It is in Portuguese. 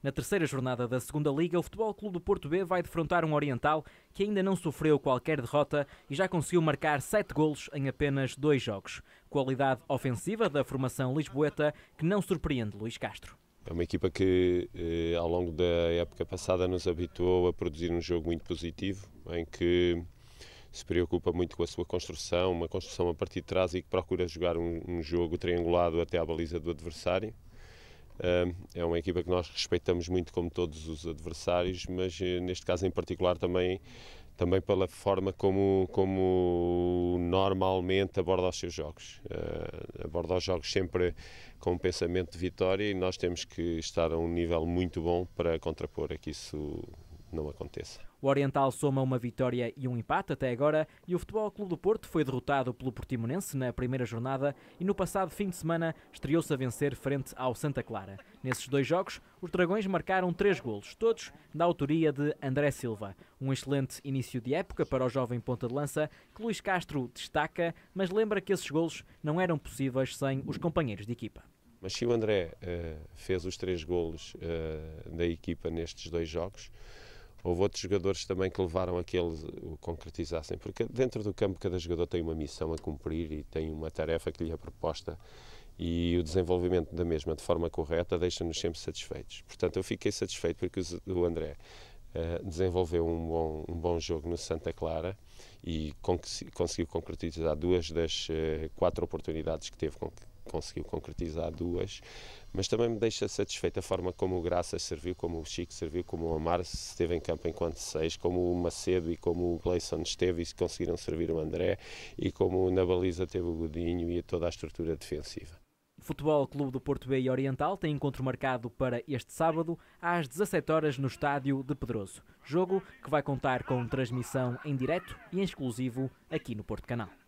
Na terceira jornada da Segunda Liga, o Futebol Clube do Porto B vai defrontar um Oriental que ainda não sofreu qualquer derrota e já conseguiu marcar sete golos em apenas dois jogos. Qualidade ofensiva da formação lisboeta que não surpreende Luís Castro. É uma equipa que eh, ao longo da época passada nos habituou a produzir um jogo muito positivo, em que se preocupa muito com a sua construção, uma construção a partir de trás e que procura jogar um, um jogo triangulado até à baliza do adversário. É uma equipa que nós respeitamos muito, como todos os adversários, mas eh, neste caso em particular também, também pela forma como, como normalmente aborda os seus jogos. Ah, aborda os jogos sempre com um pensamento de vitória e nós temos que estar a um nível muito bom para contrapor que isso não aconteça. O Oriental soma uma vitória e um empate até agora e o Futebol Clube do Porto foi derrotado pelo Portimonense na primeira jornada e no passado fim de semana estreou-se a vencer frente ao Santa Clara. Nesses dois jogos, os Dragões marcaram três golos, todos da autoria de André Silva. Um excelente início de época para o jovem ponta de lança que Luís Castro destaca, mas lembra que esses golos não eram possíveis sem os companheiros de equipa. Mas se o André uh, fez os três golos uh, da equipa nestes dois jogos, houve outros jogadores também que levaram a que eles o concretizassem, porque dentro do campo cada jogador tem uma missão a cumprir e tem uma tarefa que lhe é proposta e o desenvolvimento da mesma de forma correta deixa-nos sempre satisfeitos. Portanto, eu fiquei satisfeito porque o André uh, desenvolveu um bom, um bom jogo no Santa Clara e conseguiu concretizar duas das uh, quatro oportunidades que teve conseguiu concretizar duas, mas também me deixa satisfeito a forma como o Graças serviu, como o Chico serviu, como o Amar esteve em campo enquanto seis, como o Macedo e como o Gleison esteve e conseguiram servir o André e como na baliza teve o Godinho e toda a estrutura defensiva. Futebol Clube do Porto B e Oriental tem encontro marcado para este sábado às 17 horas no estádio de Pedroso. Jogo que vai contar com transmissão em direto e em exclusivo aqui no Porto Canal.